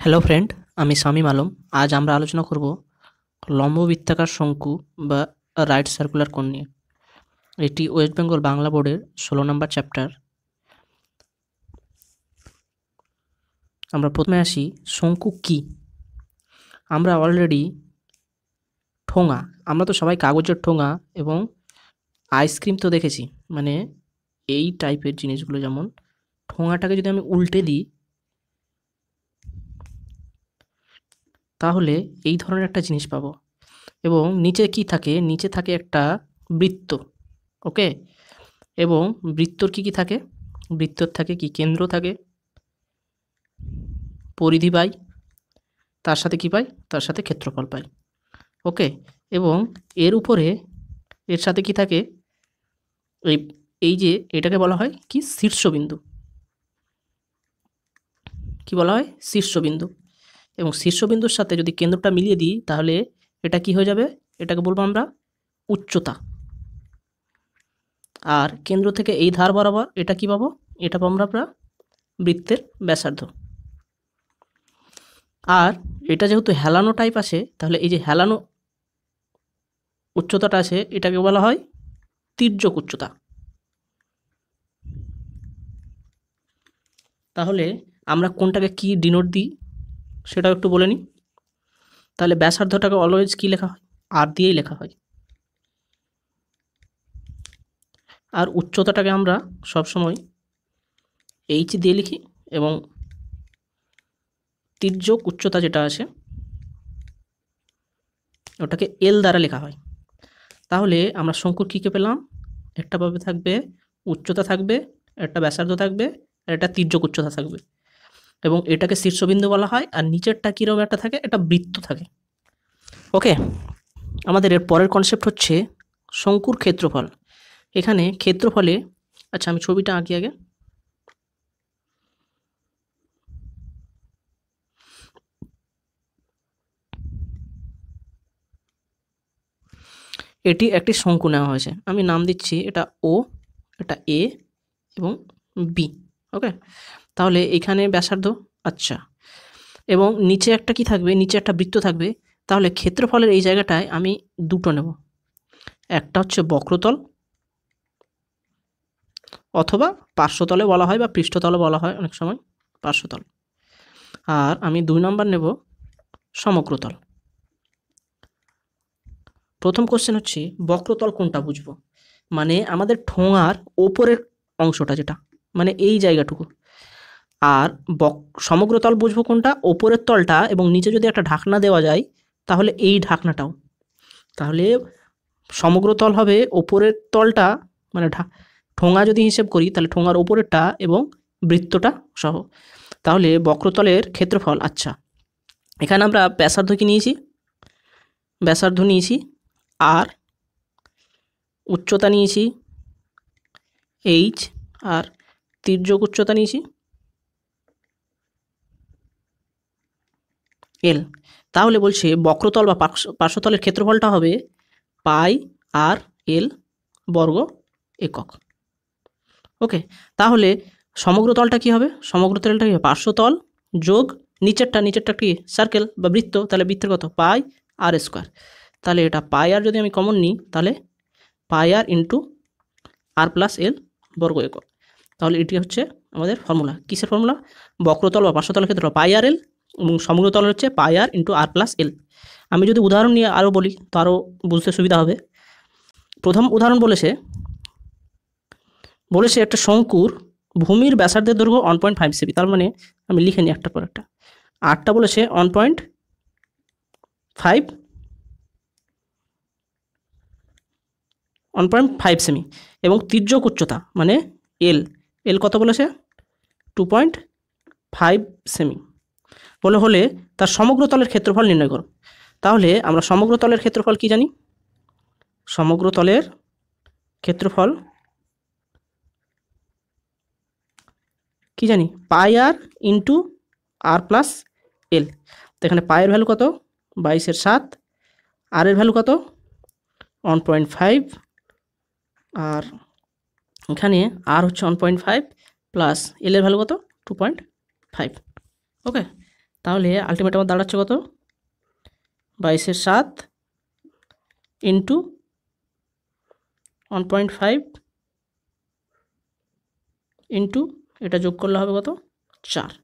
hello friend আমি শামীম আলম আজ আমরা আলোচনা করব বৃত্তাকার শঙ্কু বা রাইট সার্কুলার কোণ নিয়ে এটি ওয়েস্ট বেঙ্গল বাংলা বোর্ডের ষোলো নম্বর চ্যাপ্টার আমরা প্রথমে আসি শঙ্কু কি আমরা অলরেডি ঠোঙা আমরা তো সবাই কাগজের ঠোঙা এবং আইসক্রিম তো দেখেছি মানে এই টাইপের জিনিসগুলো যেমন ঠোঙাটাকে যদি আমি উল্টে দিই তাহলে এই ধরনের একটা জিনিস পাবো এবং নিচে কি থাকে নিচে থাকে একটা বৃত্ত ওকে এবং বৃত্তর কি কি থাকে বৃত্তর থাকে কি কেন্দ্র থাকে পরিধি পাই তার সাথে কি পাই তার সাথে ক্ষেত্রফল পাই ওকে এবং এর উপরে এর সাথে কি থাকে এই এই যে এটাকে বলা হয় কি শীর্ষবিন্দু কি বলা হয় শীর্ষবিন্দু এবং শীর্ষবিন্দুর সাথে যদি কেন্দ্রটা মিলিয়ে দিই তাহলে এটা কি হয়ে যাবে এটাকে বলবো আমরা উচ্চতা আর কেন্দ্র থেকে এই ধার বরাবর এটা কি পাবো এটা পাবো আমরা বৃত্তের ব্যাসার্ধ আর এটা যেহেতু হেলানো টাইপ আছে তাহলে এই যে হেলানো উচ্চতাটা আছে এটাকে বলা হয় তির্যক উচ্চতা তাহলে আমরা কোনটাকে কি ডিনোট দিই সেটাও একটু বলে নিই তাহলে ব্যাসার্ধটাকে অলওয়েজ কি লেখা হয় আর দিয়েই লেখা হয় আর উচ্চতাটাকে আমরা সবসময় এইচ দিয়ে লিখি এবং তির্যক উচ্চতা যেটা আছে ওটাকে এল দ্বারা লেখা হয় তাহলে আমরা শঙ্কুর কে পেলাম একটা থাকবে উচ্চতা থাকবে একটা ব্যাসার্ধ থাকবে আর একটা তির্যক উচ্চতা থাকবে এবং এটাকে শীর্ষবিন্দু বলা হয় আর নিচেরটা কীরকম একটা থাকে এটা বৃত্ত থাকে ওকে আমাদের এর পরের কনসেপ্ট হচ্ছে শঙ্কুর ক্ষেত্রফল এখানে ক্ষেত্রফলে আচ্ছা আমি ছবিটা আঁকি আগে এটি একটি শঙ্কু নেওয়া হয়েছে আমি নাম দিচ্ছি এটা ও এটা এ এবং বি ওকে তাহলে এখানে ব্যাসার্ধ আচ্ছা এবং নিচে একটা কি থাকবে নিচে একটা বৃত্ত থাকবে তাহলে ক্ষেত্রফলের এই জায়গাটায় আমি দুটো নেব একটা হচ্ছে বক্রতল অথবা পার্শ্বতলে বলা হয় বা পৃষ্ঠতলে বলা হয় অনেক সময় পার্শ্বতল আর আমি দুই নম্বর নেব সমগ্রতল প্রথম কোশ্চেন হচ্ছে বক্রতল কোনটা বুঝবো মানে আমাদের ঠোঙার ওপরের অংশটা যেটা মানে এই জায়গাটুকু আর বক সমগ্র তল বুঝবো কোনটা ওপরের তলটা এবং নিচে যদি একটা ঢাকনা দেওয়া যায় তাহলে এই ঢাকনাটাও তাহলে সমগ্র তল হবে ওপরের তলটা মানে ঢা ঠোঙা যদি হিসেব করি তাহলে ঠোঙার ওপরেরটা এবং বৃত্তটা সহ তাহলে বক্রতলের ক্ষেত্রফল আচ্ছা এখানে আমরা ব্যাসার্ধ কি নিয়েছি ব্যাসার্ধ নিয়েছি আর উচ্চতা নিয়েছি এইচ আর তির্যক উচ্চতা নিয়েছি এল তাহলে বলছে বক্রতল বা পার্শ্বতলের ক্ষেত্রফলটা হবে পাই আর এল বর্গ একক ওকে তাহলে সমগ্র তলটা কী হবে সমগ্র তলটা কী হবে পার্শ্বতল যোগ নিচেরটা নিচেরটা কি সার্কেল বা বৃত্ত তাহলে বৃত্তের কত পাই আর স্কোয়ার তাহলে এটা পাই আর যদি আমি কমন নিই তাহলে পাই আর ইন্টু আর প্লাস এল বর্গ একক তাহলে এটি হচ্ছে আমাদের ফর্মুলা কিসের ফর্মুলা বক্রতল বা পার্শ্বতলের ক্ষেত্রে পাই আর এল এবং সমগ্রতল হচ্ছে পাই আর ইন্টু আর প্লাস এল আমি যদি উদাহরণ নিয়ে আরও বলি তো আরও বুঝতে সুবিধা হবে প্রথম উদাহরণ বলেছে বলেছে একটা শঙ্কুর ভূমির ব্যাসার্ধের দৈর্ঘ্য ওয়ান পয়েন্ট ফাইভ সিবি তার মানে আমি লিখে নিই একটা পর একটা আটটা বলেছে one point five one point five সেমি এবং তির্যক উচ্চতা মানে এল এল কত বলেছে টু পয়েন্ট ফাইভ সেমি বলে হলে তার সমগ্র তলের ক্ষেত্রফল নির্ণয় করো তাহলে আমরা সমগ্র তলের ক্ষেত্রফল কি জানি সমগ্র তলের ক্ষেত্রফল কি জানি পাই আর ইন্টু আর প্লাস এল তো এখানে পায়ের ভ্যালু কত বাইশের সাত আরের ভ্যালু কত ওয়ান পয়েন্ট ফাইভ আর এখানে আর হচ্ছে ওয়ান পয়েন্ট ফাইভ প্লাস এর ভ্যালু কত টু পয়েন্ট ফাইভ ওকে তাহলে আলটিমেট আমার দাঁড়াচ্ছে কত বাইশের সাত into one point five into এটা যোগ করলে হবে কত চার